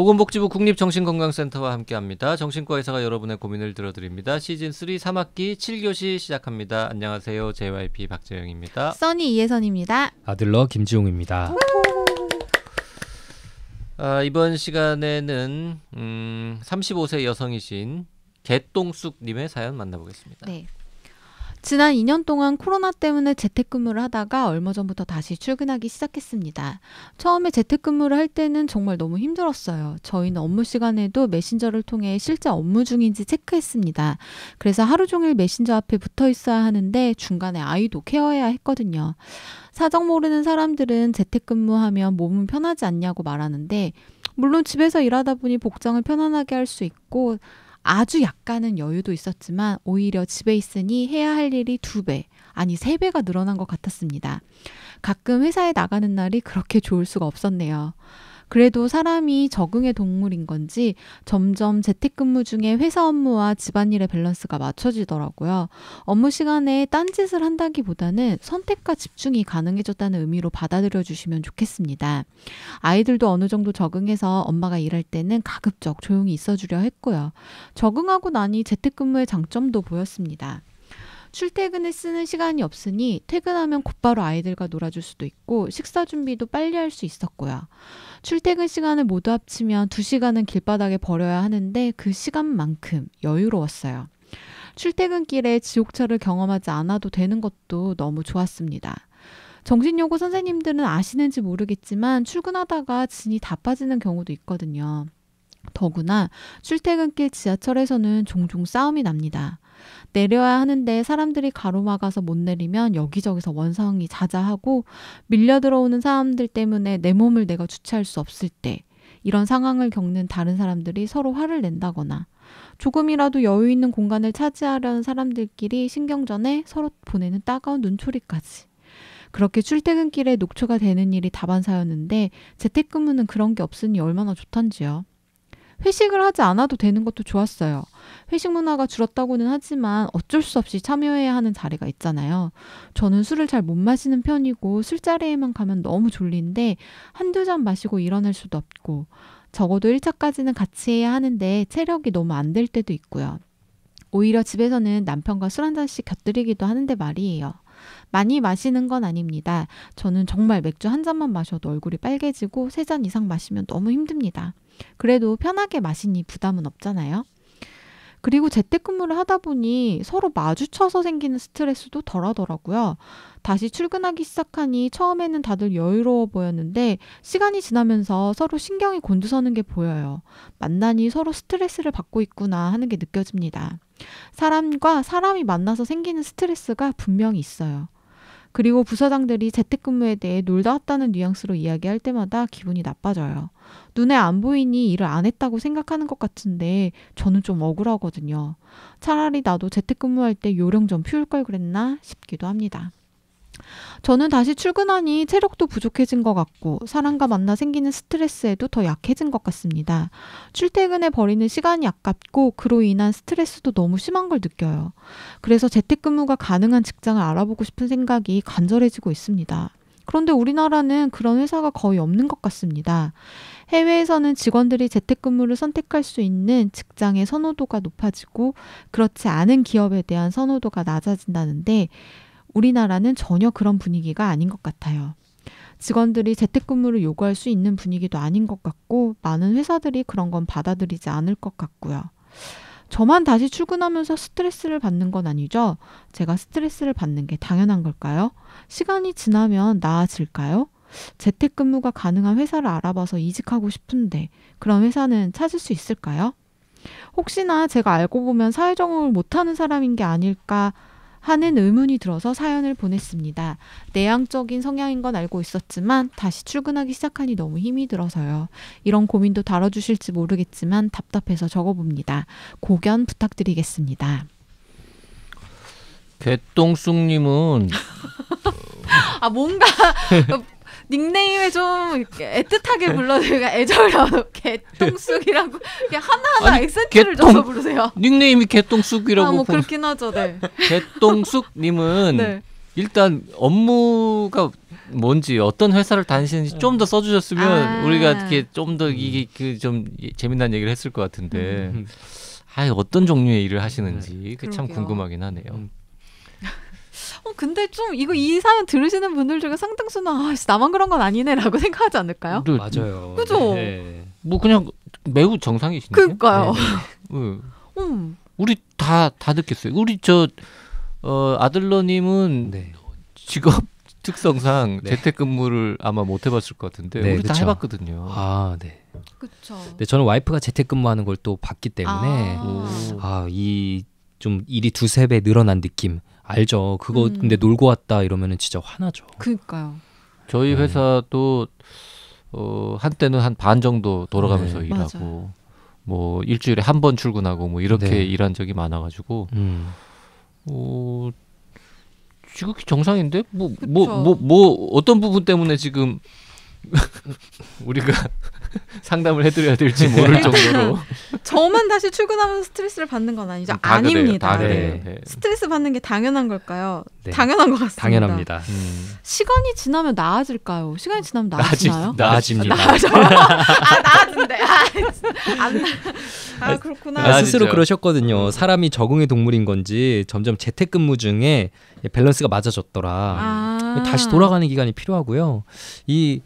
보건복지부 국립정신건강센터와 함께합니다. 정신과 의사가 여러분의 고민을 들어드립니다. 시즌 3 3학기 7교시 시작합니다. 안녕하세요. JYP 박재영입니다. 써니 이혜선입니다. 아들러 김지용입니다. 아, 이번 시간에는 음, 35세 여성이신 개똥쑥님의 사연 만나보겠습니다. 네. 지난 2년 동안 코로나 때문에 재택근무를 하다가 얼마 전부터 다시 출근하기 시작했습니다. 처음에 재택근무를 할 때는 정말 너무 힘들었어요. 저희는 업무 시간에도 메신저를 통해 실제 업무 중인지 체크했습니다. 그래서 하루 종일 메신저 앞에 붙어 있어야 하는데 중간에 아이도 케어해야 했거든요. 사정 모르는 사람들은 재택근무하면 몸은 편하지 않냐고 말하는데 물론 집에서 일하다 보니 복장을 편안하게 할 수 있고 아주 약간은 여유도 있었지만 오히려 집에 있으니 해야 할 일이 두 배, 아니 세 배가 늘어난 것 같았습니다. 가끔 회사에 나가는 날이 그렇게 좋을 수가 없었네요. 그래도 사람이 적응의 동물인 건지 점점 재택근무 중에 회사 업무와 집안일의 밸런스가 맞춰지더라고요. 업무 시간에 딴짓을 한다기보다는 선택과 집중이 가능해졌다는 의미로 받아들여 주시면 좋겠습니다. 아이들도 어느 정도 적응해서 엄마가 일할 때는 가급적 조용히 있어 주려 했고요. 적응하고 나니 재택근무의 장점도 보였습니다. 출퇴근에 쓰는 시간이 없으니 퇴근하면 곧바로 아이들과 놀아줄 수도 있고 식사 준비도 빨리 할 수 있었고요. 출퇴근 시간을 모두 합치면 2시간은 길바닥에 버려야 하는데 그 시간만큼 여유로웠어요. 출퇴근길에 지옥철을 경험하지 않아도 되는 것도 너무 좋았습니다. 정신요구 선생님들은 아시는지 모르겠지만 출근하다가 진이 다 빠지는 경우도 있거든요. 더구나 출퇴근길 지하철에서는 종종 싸움이 납니다. 내려야 하는데 사람들이 가로막아서 못 내리면 여기저기서 원성이 자자하고 밀려 들어오는 사람들 때문에 내 몸을 내가 주체할 수 없을 때 이런 상황을 겪는 다른 사람들이 서로 화를 낸다거나 조금이라도 여유 있는 공간을 차지하려는 사람들끼리 신경전에 서로 보내는 따가운 눈초리까지. 그렇게 출퇴근길에 녹초가 되는 일이 다반사였는데 재택근무는 그런 게 없으니 얼마나 좋던지요. 회식을 하지 않아도 되는 것도 좋았어요. 회식 문화가 줄었다고는 하지만 어쩔 수 없이 참여해야 하는 자리가 있잖아요. 저는 술을 잘 못 마시는 편이고 술자리에만 가면 너무 졸린데 한두 잔 마시고 일어날 수도 없고 적어도 1차까지는 같이 해야 하는데 체력이 너무 안 될 때도 있고요. 오히려 집에서는 남편과 술 한 잔씩 곁들이기도 하는데 말이에요. 많이 마시는 건 아닙니다. 저는 정말 맥주 한 잔만 마셔도 얼굴이 빨개지고 세 잔 이상 마시면 너무 힘듭니다. 그래도 편하게 마시니 부담은 없잖아요. 그리고 재택근무를 하다 보니 서로 마주쳐서 생기는 스트레스도 덜 하더라고요. 다시 출근하기 시작하니 처음에는 다들 여유로워 보였는데 시간이 지나면서 서로 신경이 곤두서는 게 보여요. 만나니 서로 스트레스를 받고 있구나 하는 게 느껴집니다. 사람과 사람이 만나서 생기는 스트레스가 분명히 있어요. 그리고 부사장들이 재택근무에 대해 놀다 왔다는 뉘앙스로 이야기할 때마다 기분이 나빠져요. 눈에 안 보이니 일을 안 했다고 생각하는 것 같은데 저는 좀 억울하거든요. 차라리 나도 재택근무할 때 요령 좀 피울 걸 그랬나 싶기도 합니다. 저는 다시 출근하니 체력도 부족해진 것 같고 사람과 만나 생기는 스트레스에도 더 약해진 것 같습니다. 출퇴근에 버리는 시간이 아깝고 그로 인한 스트레스도 너무 심한 걸 느껴요. 그래서 재택근무가 가능한 직장을 알아보고 싶은 생각이 간절해지고 있습니다. 그런데 우리나라는 그런 회사가 거의 없는 것 같습니다. 해외에서는 직원들이 재택근무를 선택할 수 있는 직장의 선호도가 높아지고 그렇지 않은 기업에 대한 선호도가 낮아진다는데 우리나라는 전혀 그런 분위기가 아닌 것 같아요. 직원들이 재택근무를 요구할 수 있는 분위기도 아닌 것 같고 많은 회사들이 그런 건 받아들이지 않을 것 같고요. 저만 다시 출근하면서 스트레스를 받는 건 아니죠? 제가 스트레스를 받는 게 당연한 걸까요? 시간이 지나면 나아질까요? 재택근무가 가능한 회사를 알아봐서 이직하고 싶은데 그런 회사는 찾을 수 있을까요? 혹시나 제가 알고 보면 사회적응을 못하는 사람인 게 아닐까 하는 의문이 들어서 사연을 보냈습니다. 내향적인 성향인 건 알고 있었지만 다시 출근하기 시작하니 너무 힘이 들어서요. 이런 고민도 다뤄주실지 모르겠지만 답답해서 적어봅니다. 고견 부탁드리겠습니다. 개똥쑥님은 아 뭔가 닉네임에 좀 애틋하게 불러주니까 애절하고 네. 개똥쑥이라고 하나하나 아니, 액센트를 개똥, 줘서 부르세요. 닉네임이 개똥쑥이라고. 아, 뭐 그렇긴 하죠. 네. 개똥쑥님은 네. 일단 업무가 뭔지 어떤 회사를 다니시는지 좀 더 써주셨으면 아. 우리가 이렇게 좀 더 이게 그좀 재미난 얘기를 했을 것 같은데. 음. 아 어떤 종류의 일을 하시는지 네. 그참 궁금하긴 하네요. 음. 어, 근데 좀 이거 이 사연 들으시는 분들 중에 상당수는 아, 나만 그런 건 아니네라고 생각하지 않을까요? 네, 네, 맞아요. 그죠? 네. 뭐 그냥 매우 정상이신데. 그니까요. 네, 네. 음. 우리 다 다 느꼈어요. 우리 저 어, 아들러님은 직업 특성상 네. 재택근무를 아마 못 해봤을 것 같은데 네, 우리 그쵸. 다 해봤거든요. 아 네. 그렇죠. 네 저는 와이프가 재택근무하는 걸 또 봤기 때문에 아이좀 아, 아 일이 두세 배 늘어난 느낌. 알죠. 그거 음. 근데 놀고 왔다 이러면은 진짜 화나죠. 그니까요. 저희 네. 회사도 어, 한때는 한 반 정도 돌아가면서 네. 일하고 맞아뭐 일주일에 한 번 출근하고 뭐 이렇게 네. 일한 적이 많아가지고 음. 어, 지극히 정상인데 뭐뭐뭐 뭐, 뭐, 뭐 어떤 부분 때문에 지금 우리가 상담을 해드려야 될지 모를 네. 정도로 저만 다시 출근하면서 스트레스를 받는 건 아니죠. 음, 다 아닙니다. 그래요, 다 네. 네. 스트레스 받는 게 당연한 걸까요? 네. 당연한 것 같습니다. 당연합니다. 음. 시간이 지나면 나아질까요? 시간이 지나면 나아지나요? 나아지, 나아집니다. 아 나아진대. 아, 안, 아, 아 그렇구나. 아, 스스로 그러셨거든요. 음. 사람이 적응의 동물인 건지 점점 재택근무 중에 밸런스가 맞아졌더라. 아. 다시 돌아가는 기간이 필요하고요. 이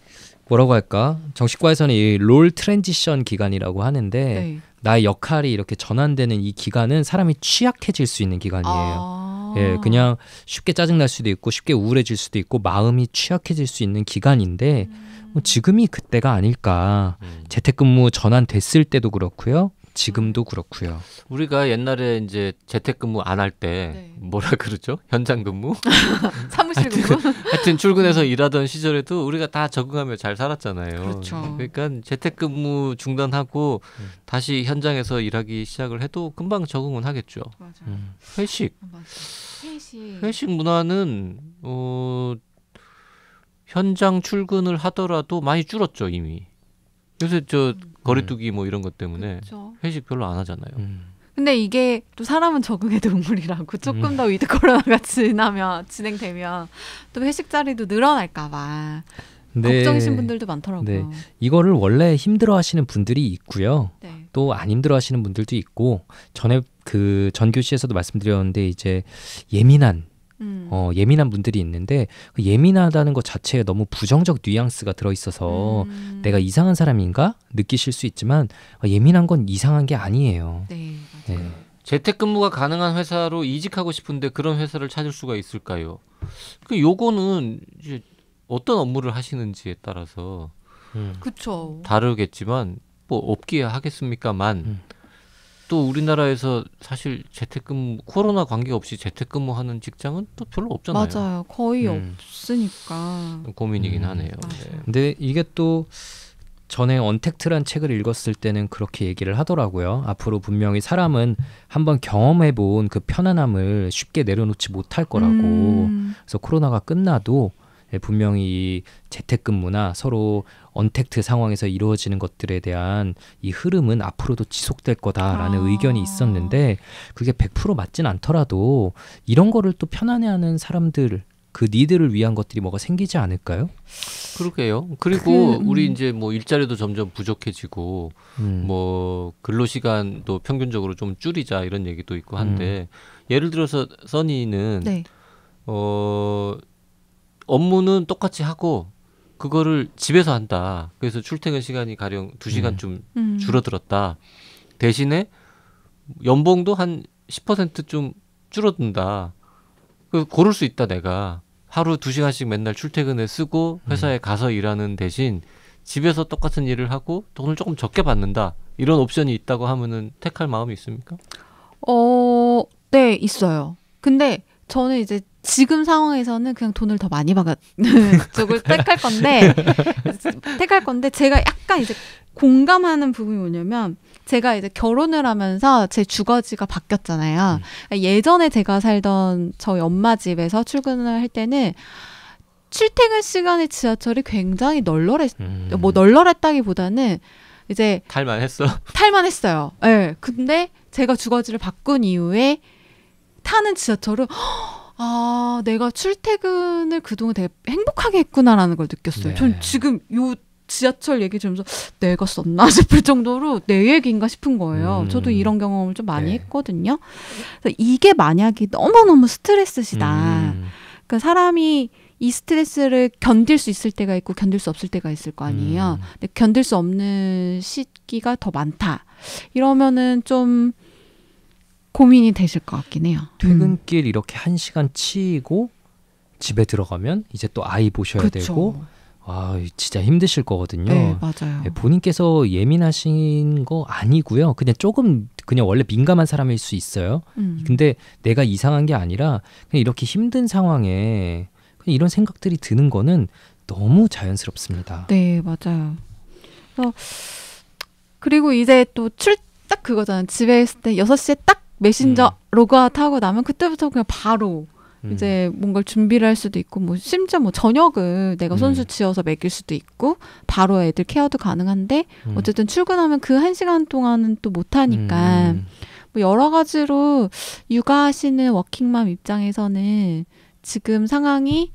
뭐라고 할까 정식과에서는이 롤 트랜지션 기간이라고 하는데 네. 나의 역할이 이렇게 전환되는 이 기간은 사람이 취약해질 수 있는 기간이에요. 아~ 예, 그냥 쉽게 짜증날 수도 있고 쉽게 우울해질 수도 있고 마음이 취약해질 수 있는 기간인데 뭐 음. 뭐 지금이 그때가 아닐까. 음. 재택근무 전환됐을 때도 그렇고요. 지금도 그렇고요. 우리가 옛날에 이제 재택근무 안 할때 네. 뭐라 그러죠? 현장근무? 사무실 근무? 하여튼, 하여튼 출근해서 일하던 시절에도 우리가 다 적응하며 잘 살았잖아요. 그렇죠. 그러니까 재택근무 중단하고 음. 다시 현장에서 일하기 시작을 해도 금방 적응은 하겠죠. 맞아요. 음. 회식. 아, 맞아 회식. 회식 문화는 어 현장 출근을 하더라도 많이 줄었죠 이미. 요새 저 음. 거리두기 음. 뭐 이런 것 때문에 그쵸. 회식 별로 안 하잖아요. 음. 근데 이게 또 사람은 적응의 동물이라고 조금 음. 더 위드 코로나가 지나면 진행되면 또 회식 자리도 늘어날까봐 네. 걱정이신 분들도 많더라고요. 네. 이거를 원래 힘들어하시는 분들이 있고요. 네. 또안 힘들어하시는 분들도 있고 전에 그 전교시에서도 말씀드렸는데 이제 예민한 음. 어, 예민한 분들이 있는데 그 예민하다는 것 자체에 너무 부정적 뉘앙스가 들어있어서 음. 내가 이상한 사람인가 느끼실 수 있지만 어, 예민한 건 이상한 게 아니에요. 네, 네. 재택근무가 가능한 회사로 이직하고 싶은데 그런 회사를 찾을 수가 있을까요? 그 요거는 이제 어떤 업무를 하시는지에 따라서 음. 그쵸. 다르겠지만 뭐 없기야 하겠습니까만 음. 또 우리나라에서 사실 재택근무 코로나 관계없이 재택근무하는 직장은 또 별로 없잖아요. 맞아요. 거의 음. 없으니까 고민이긴 음. 하네요. 네. 근데 이게 또 전에 언택트란 책을 읽었을 때는 그렇게 얘기를 하더라고요. 앞으로 분명히 사람은 한번 경험해 본그 편안함을 쉽게 내려놓지 못할 거라고. 음. 그래서 코로나가 끝나도 예, 분명히 재택근무나 서로 언택트 상황에서 이루어지는 것들에 대한 이 흐름은 앞으로도 지속될 거다라는 아. 의견이 있었는데 그게 100% 맞진 않더라도 이런 거를 또 편안해하는 사람들 그 니들을 위한 것들이 뭐가 생기지 않을까요? 그러게요. 그리고 그, 음. 우리 이제 뭐 일자리도 점점 부족해지고 음. 뭐 근로 시간도 평균적으로 좀 줄이자 이런 얘기도 있고 한데 음. 예를 들어서 써니는 네. 어 업무는 똑같이 하고 그거를 집에서 한다. 그래서 출퇴근 시간이 가령 두시간좀 네. 음. 줄어들었다. 대신에 연봉도 한 10%좀 줄어든다. 그 고를 수 있다 내가. 하루 두시간씩 맨날 출퇴근에 쓰고 음. 회사에 가서 일하는 대신 집에서 똑같은 일을 하고 돈을 조금 적게 받는다. 이런 옵션이 있다고 하면은 택할 마음이 있습니까? 어, 네, 있어요. 근데 저는 이제 지금 상황에서는 그냥 돈을 더 많이 받는 쪽을 택할 건데 택할 건데 제가 약간 이제 공감하는 부분이 뭐냐면 제가 이제 결혼을 하면서 제 주거지가 바뀌었잖아요. 음. 그러니까 예전에 제가 살던 저희 엄마 집에서 출근을 할 때는 출퇴근 시간에 지하철이 굉장히 널널했 음. 뭐 널널했다기보다는 이제 탈만했어. 탈만했어요. 예. 네. 근데 제가 주거지를 바꾼 이후에 타는 지하철은 허! 아, 내가 출퇴근을 그동안 되게 행복하게 했구나라는 걸 느꼈어요. 네. 전 지금 요 지하철 얘기 들으면서 내가 썼나 싶을 정도로 내 얘기인가 싶은 거예요. 음. 저도 이런 경험을 좀 많이 네. 했거든요. 그래서 이게 만약에 너무너무 스트레스시다. 음. 그러니까 사람이 이 스트레스를 견딜 수 있을 때가 있고 견딜 수 없을 때가 있을 거 아니에요. 음. 근데 견딜 수 없는 시기가 더 많다. 이러면은 좀 고민이 되실 것 같긴 해요. 음. 퇴근길 음. 이렇게 한 시간 치이고 집에 들어가면 이제 또 아이 보셔야 그쵸. 되고 아 진짜 힘드실 거거든요. 네, 맞아요. 네, 본인께서 예민하신 거 아니고요. 그냥 조금 그냥 원래 민감한 사람일 수 있어요. 음. 근데 내가 이상한 게 아니라 그냥 이렇게 힘든 상황에 그냥 이런 생각들이 드는 거는 너무 자연스럽습니다. 네, 맞아요. 그래서 그리고 이제 또 출 딱 그거잖아요. 집에 있을 때여 시에 딱 메신저 음. 로그아웃 하고 나면 그때부터 그냥 바로 음. 이제 뭔가를 준비를 할 수도 있고 뭐 심지어 뭐 저녁을 내가 손수 음. 치어서 먹일 수도 있고 바로 애들 케어도 가능한데 음. 어쨌든 출근하면 그 한 시간 동안은 또 못하니까 음. 뭐 여러 가지로 육아하시는 워킹맘 입장에서는 지금 상황이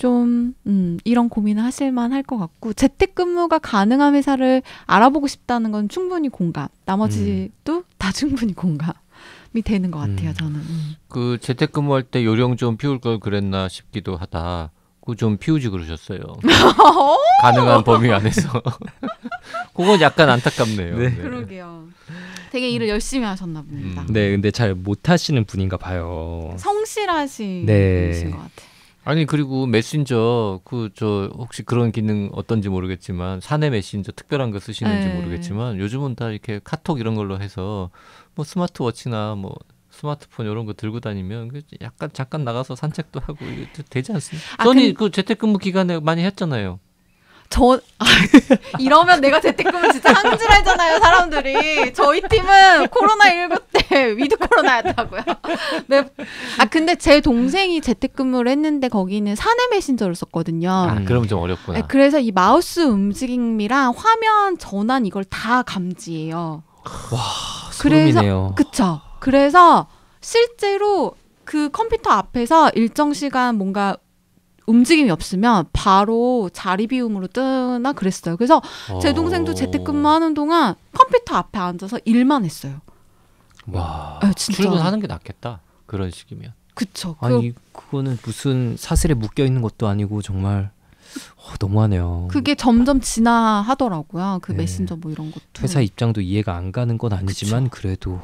좀 음, 이런 고민을 하실만 할 것 같고 재택근무가 가능한 회사를 알아보고 싶다는 건 충분히 공감. 나머지도 음. 다 충분히 공감이 되는 것 같아요. 음. 저는 음. 그 재택근무할 때 요령 좀 피울 걸 그랬나 싶기도 하다. 그 좀 피우지 그러셨어요. 가능한 범위 안에서. 그건 약간 안타깝네요. 네. 네. 그러게요. 되게 일을 음. 열심히 하셨나 봅니다. 음. 네, 근데 잘 못하시는 분인가 봐요. 성실하신 네. 분이신 것 같아요. 아니 그리고 메신저 그 저 혹시 그런 기능 어떤지 모르겠지만 사내 메신저 특별한 거 쓰시는지 네. 모르겠지만 요즘은 다 이렇게 카톡 이런 걸로 해서 뭐 스마트워치나 뭐 스마트폰 이런 거 들고 다니면 그 약간 잠깐 나가서 산책도 하고 이게 되지 않습니까? 아, 써그 재택근무 기간에 많이 했잖아요. 저 아, 이러면 내가 재택근무 진짜 한 줄알잖아요 사람들이 저희 팀은 코로나 19때 위드 코로나였다고요. 네. 아 근데 제 동생이 재택근무를 했는데 거기는 사내 메신저를 썼거든요. 아 그럼 좀 어렵구나. 네, 그래서 이 마우스 움직임이랑 화면 전환 이걸 다 감지해요. 와 소름이네요. 그쵸. 그래서 실제로 그 컴퓨터 앞에서 일정 시간 뭔가 움직임이 없으면 바로 자리 비움으로 뜨나 그랬어요. 그래서 제 어. 동생도 재택근무하는 동안 컴퓨터 앞에 앉아서 일만 했어요. 와, 네, 출근하는 게 낫겠다. 그런 식이면. 그쵸. 그 아니 그, 거는 무슨 사슬에 묶여 있는 것도 아니고 정말 어, 너무하네요. 그게 점점 진화하더라고요. 그 네. 메신저 뭐 이런 것도. 회사 입장도 이해가 안 가는 건 아니지만 그쵸. 그래도.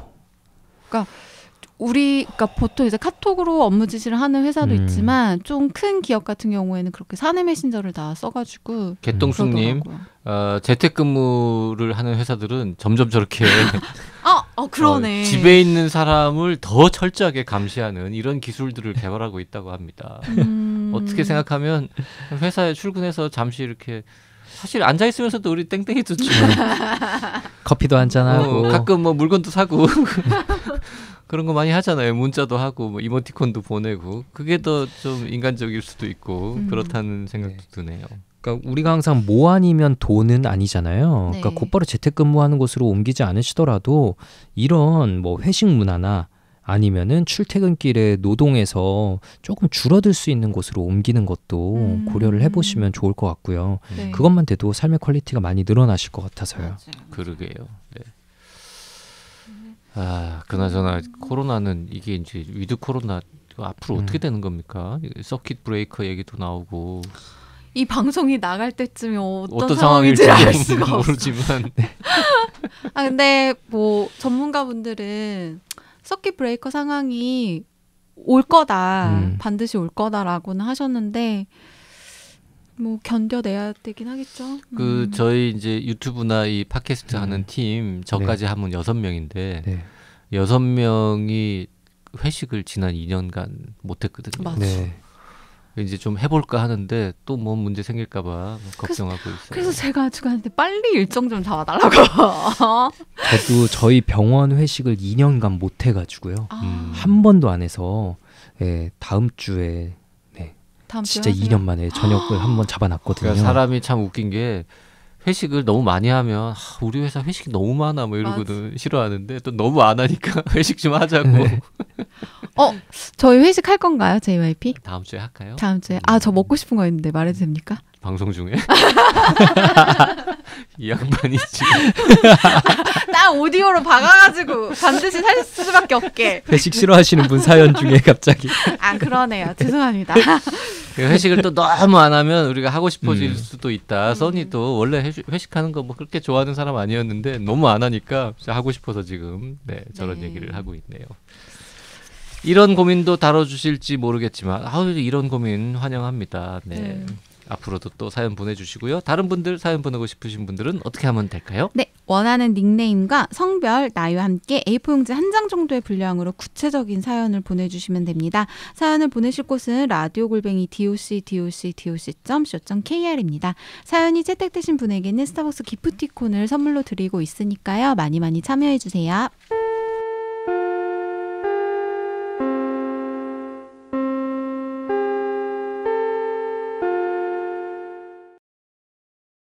그러니까 우리 그러니까 보통 이제 카톡으로 업무 음. 지시를 하는 회사도 음. 있지만 좀 큰 기업 같은 경우에는 그렇게 사내 메신저를 다 써가지고 개똥쑥님 어, 재택근무를 하는 회사들은 점점 저렇게 아, 어, 어 그러네 어, 집에 있는 사람을 더 철저하게 감시하는 이런 기술들을 개발하고 있다고 합니다. 음... 어떻게 생각하면 회사에 출근해서 잠시 이렇게 사실 앉아 있으면서도 우리 땡땡이 도듣고 커피도 한잔하고 어, 가끔 뭐 물건도 사고 그런 거 많이 하잖아요. 문자도 하고 뭐 이모티콘도 보내고 그게 더 좀 인간적일 수도 있고 음. 그렇다는 생각도 네. 드네요. 그러니까 우리가 항상 뭐 아니면 돈은 아니잖아요. 그러니까 네. 곧바로 재택근무하는 곳으로 옮기지 않으시더라도 이런 뭐 회식 문화나 아니면은 출퇴근길에 노동에서 조금 줄어들 수 있는 곳으로 옮기는 것도 음. 고려를 해보시면 좋을 것 같고요. 네. 그것만 돼도 삶의 퀄리티가 많이 늘어나실 것 같아서요. 맞아요. 그러게요. 네. 네. 아, 그나저나 코로나는 이게 이제 위드 코로나 앞으로 음. 어떻게 되는 겁니까? 서킷 브레이커 얘기도 나오고 이 방송이 나갈 때쯤에 어떤, 어떤 상황일지 알 수가 모르지만 네. 아 근데 뭐 전문가분들은 서킷 브레이커 상황이 올 거다. 음. 반드시 올 거다라고는 하셨는데 뭐 견뎌내야 되긴 하겠죠. 그 음. 그 저희 이제 유튜브나 이 팟캐스트 음. 하는 팀 저까지 네. 하면 여섯 명인데 네. 여섯 네. 명이 회식을 지난 2년간 못 했거든요. 맞아. 네. 그 이제 좀 해볼까 하는데 또뭐 문제 생길까봐 뭐 걱정하고 그래서, 있어요. 그래서 제가 주간한테 빨리 일정 좀 잡아달라고. 저도 저희 병원 회식을 2년간 못 해가지고요. 아. 음, 한 번도 안 해서 예, 다음 주에 네, 다음 진짜 하세 2년 만에 저녁을 아. 한번 잡아놨거든요. 그러니까 사람이 참 웃긴 게 회식을 너무 많이 하면 아, 우리 회사 회식 너무 많아 뭐 이러거든 맞아. 싫어하는데 또 너무 안 하니까 회식 좀 하자고. 네. 어 저희 회식 할 건가요 JYP? 다음 주에 할까요? 다음 주에 음. 아저 먹고 싶은 거 있는데 말해도 됩니까? 방송 중에. 이 양반이 지나 오디오로 박아가지고 반드시 살 수밖에 없게 회식 싫어하시는 분 사연 중에 갑자기 아 그러네요 죄송합니다 그 회식을 또 너무 안 하면 우리가 하고 싶어질 음. 수도 있다 써니도 원래 회식하는 거 뭐 그렇게 좋아하는 사람 아니었는데 너무 안 하니까 하고 싶어서 지금 네 저런 네. 얘기를 하고 있네요 이런 고민도 다뤄주실지 모르겠지만 아우 이런 고민 환영합니다 네. 음. 앞으로도 또 사연 보내주시고요. 다른 분들 사연 보내고 싶으신 분들은 어떻게 하면 될까요? 네, 원하는 닉네임과 성별, 나이와 함께 A4용지 한 장 정도의 분량으로 구체적인 사연을 보내주시면 됩니다. 사연을 보내실 곳은 라디오 골뱅이 doc doc doc.co.kr입니다. 사연이 채택되신 분에게는 스타벅스 기프티콘을 선물로 드리고 있으니까요. 많이 많이 참여해주세요.